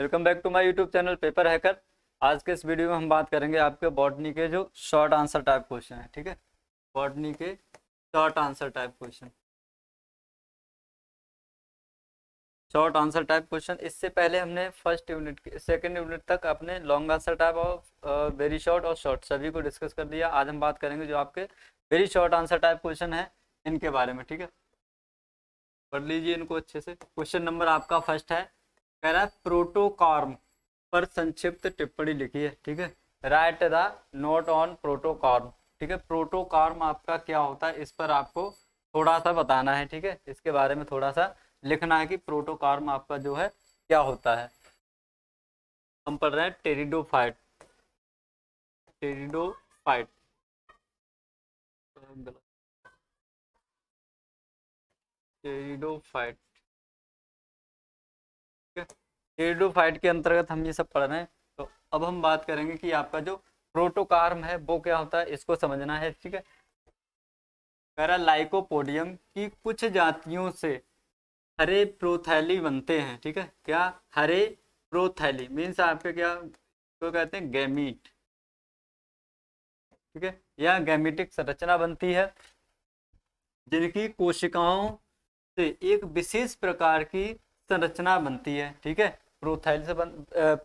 welcome back to my YouTube channel paper hacker आज के इस वीडियो में हम बात करेंगे आपके बॉटनी के जो शॉर्ट आंसर टाइप क्वेश्चन है ठीक है बॉटनी के short answer type question short answer type question इससे पहले हमने फर्स्ट यूनिट सेकेंड यूनिट तक अपने लॉन्ग आंसर टाइप और वेरी शॉर्ट और शॉर्ट सभी को डिस्कस कर दिया आज हम बात करेंगे जो आपके very short answer type question है इनके बारे में ठीक है पढ़ लीजिए इनको अच्छे से क्वेश्चन नंबर आपका फर्स्ट है कह रहा है प्रोटोकॉर्म पर संक्षिप्त टिप्पणी लिखी है ठीक है write the note on protocorm ठीक है प्रोटोकॉर्म आपका क्या होता है इस पर आपको थोड़ा सा बताना है ठीक है इसके बारे में थोड़ा सा लिखना है कि प्रोटोकॉर्म आपका जो है क्या होता है हम पढ़ रहे हैं टेरिडोफाइट टेरिडोफाइट टेरिडोफाइट फाइट के अंतर्गत हम ये सब पढ़ रहे हैं तो अब हम बात करेंगे कि आपका जो प्रोटोकार्म है वो क्या होता है इसको समझना है ठीक है लाइकोपोडियम की कुछ जातियों से हरे प्रोथैली बनते हैं ठीक है क्या हरे प्रोथैली मीन्स आपके क्या तो कहते हैं गैमीट ठीक है यह गैमिटिक संरचना बनती है जिनकी कोशिकाओं से एक विशेष प्रकार की संरचना बनती है ठीक है प्रोथैल से बन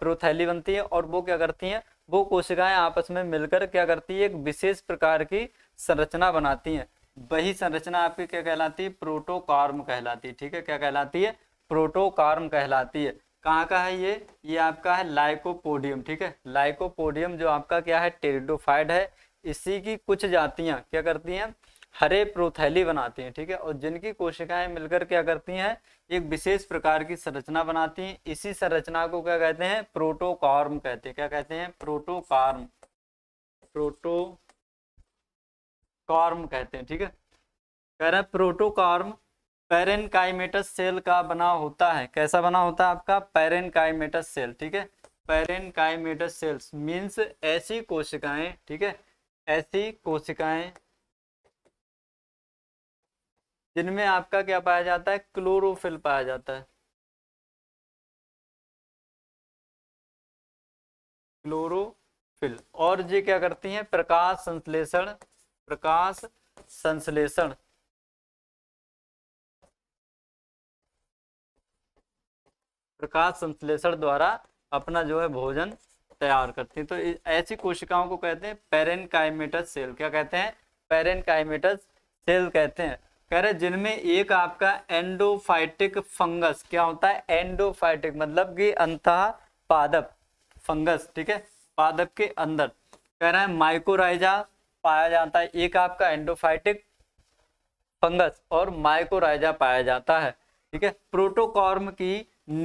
प्रोथैली बनती है और वो क्या करती हैं वो कोशिकाएं आपस में मिलकर क्या करती है एक विशेष प्रकार की संरचना बनाती हैं वही संरचना आपकी क्या कहलाती है प्रोटोकार्म कहलाती है ठीक है क्या कहलाती है प्रोटोकार्म कहलाती है कहाँ का है ये ये आपका है लाइकोपोडियम ठीक है लाइकोपोडियम जो आपका क्या है टेरिडोफाइड है इसी की कुछ जातियाँ क्या करती हैं हरे प्रोथैली बनाती हैं ठीक है और जिनकी कोशिकाएं मिलकर क्या करती हैं एक विशेष प्रकार की संरचना बनाती हैं इसी संरचना को क्या कहते हैं प्रोटोकॉर्म कहते हैं क्या कहते हैं प्रोटोकॉर्म प्रोटोकॉर्म कहते हैं ठीक है कह रहे हैं प्रोटोकॉर्म पेरेन सेल का बना होता है कैसा बना होता है आपका पेरेन सेल ठीक है पेरेन सेल्स मीन्स ऐसी कोशिकाएं ठीक है ऐसी कोशिकाएं जिनमें आपका क्या पाया जाता है क्लोरोफिल पाया जाता है क्लोरोफिल और ये क्या करती हैं प्रकाश संश्लेषण प्रकाश संश्लेषण प्रकाश संश्लेषण द्वारा अपना जो है भोजन तैयार करती हैं तो ऐसी कोशिकाओं को कहते हैं पेरेनकाइमेटस सेल क्या कहते हैं पेरेनकाइमेटस सेल कहते हैं कह रहे जिनमें एक आपका एंडोफाइटिक फंगस क्या होता है एंडोफाइटिक मतलब कि अंत पादप फंगस ठीक है पादप के अंदर कह रहे हैं माइकोराइजा पाया जाता है एक आपका एंडोफाइटिक फंगस और माइकोराइजा पाया जाता है ठीक है प्रोटोकॉर्म की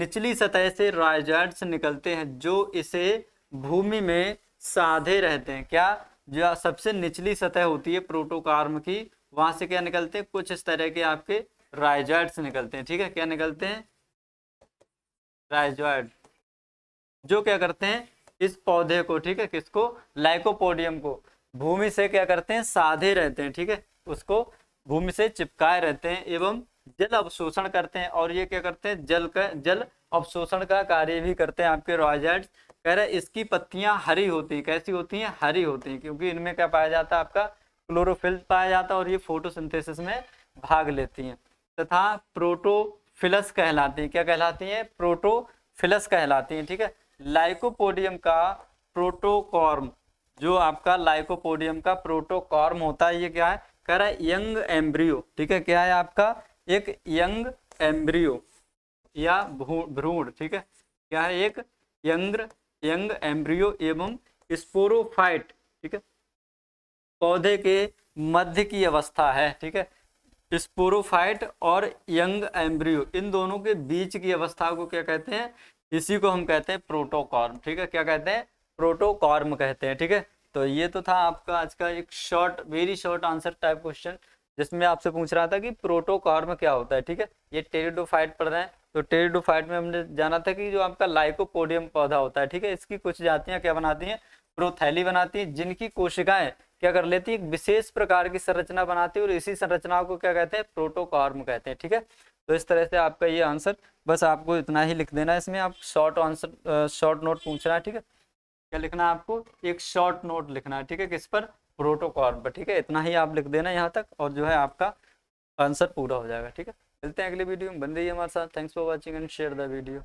निचली सतह से राइजाइड्स निकलते हैं जो इसे भूमि में साधे रहते हैं क्या जो सबसे निचली सतह होती है प्रोटोकार्म की वहां से क्या निकलते हैं कुछ इस तरह के आपके राइजॉइड्स निकलते हैं ठीक है क्या निकलते हैं राइजॉइड जो क्या करते हैं इस पौधे को ठीक है किसको लाइकोपोडियम को भूमि से क्या करते हैं साधे रहते हैं ठीक है उसको भूमि से चिपकाए रहते हैं एवं जल अवशोषण करते हैं और ये क्या करते हैं जल का जल अवशोषण का कार्य भी करते हैं आपके रॉयजाइड्स कह रहे इसकी पत्तियां हरी होती हैं कैसी होती हैं हरी होती हैं क्योंकि इनमें क्या पाया जाता है आपका क्लोरोफिल पाया जाता है और ये फोटोसिंथेसिस में भाग लेती हैं तथा प्रोटोफिलस कहलाती हैं क्या कहलाती हैं प्रोटोफिलस कहलाती हैं ठीक है लाइकोपोडियम का प्रोटोकॉर्म जो आपका लाइकोपोडियम का प्रोटोकॉर्म होता है ये क्या है कह रहा है यंग एम्ब्रियो ठीक है क्या है आपका एक यंग एम्ब्रियो या भ्रूण ठीक है क्या है एक यंग यंग एम्ब्रियो एवं स्पोरोफाइट ठीक है पौधे के मध्य की अवस्था है ठीक है स्पोरोफाइट और यंग एम्ब्रियो इन दोनों के बीच की अवस्था को क्या कहते हैं इसी को हम कहते हैं प्रोटोकॉर्म ठीक है क्या कहते हैं प्रोटोकॉर्म कहते हैं ठीक है तो ये तो था आपका आज का एक short very short answer type question जिसमें आपसे पूछ रहा था कि प्रोटोकॉर्म क्या होता है ठीक है ये टेरिडोफाइट पढ़ रहे हैं तो टेरिडोफाइट में हमने जाना था कि जो आपका लाइकोपोडियम पौधा होता है ठीक है इसकी कुछ जातियाँ क्या बनाती हैं प्रोथैली बनाती हैं जिनकी कोशिकाएं क्या कर लेती है एक विशेष प्रकार की संरचना बनाती है और इसी संरचना को क्या कहते हैं प्रोटोकॉर्म कहते हैं ठीक है तो इस तरह से आपका ये आंसर बस आपको इतना ही लिख देना है इसमें आप शॉर्ट आंसर शॉर्ट नोट पूछना है ठीक है क्या लिखना है आपको एक शॉर्ट नोट लिखना है ठीक है किस पर प्रोटोकॉर्म पर ठीक है इतना ही आप लिख देना यहाँ तक और जो है आपका आंसर पूरा हो जाएगा ठीक है मिलते हैं अगले वीडियो में बन रही है हमारे साथ thanks for watching and share the video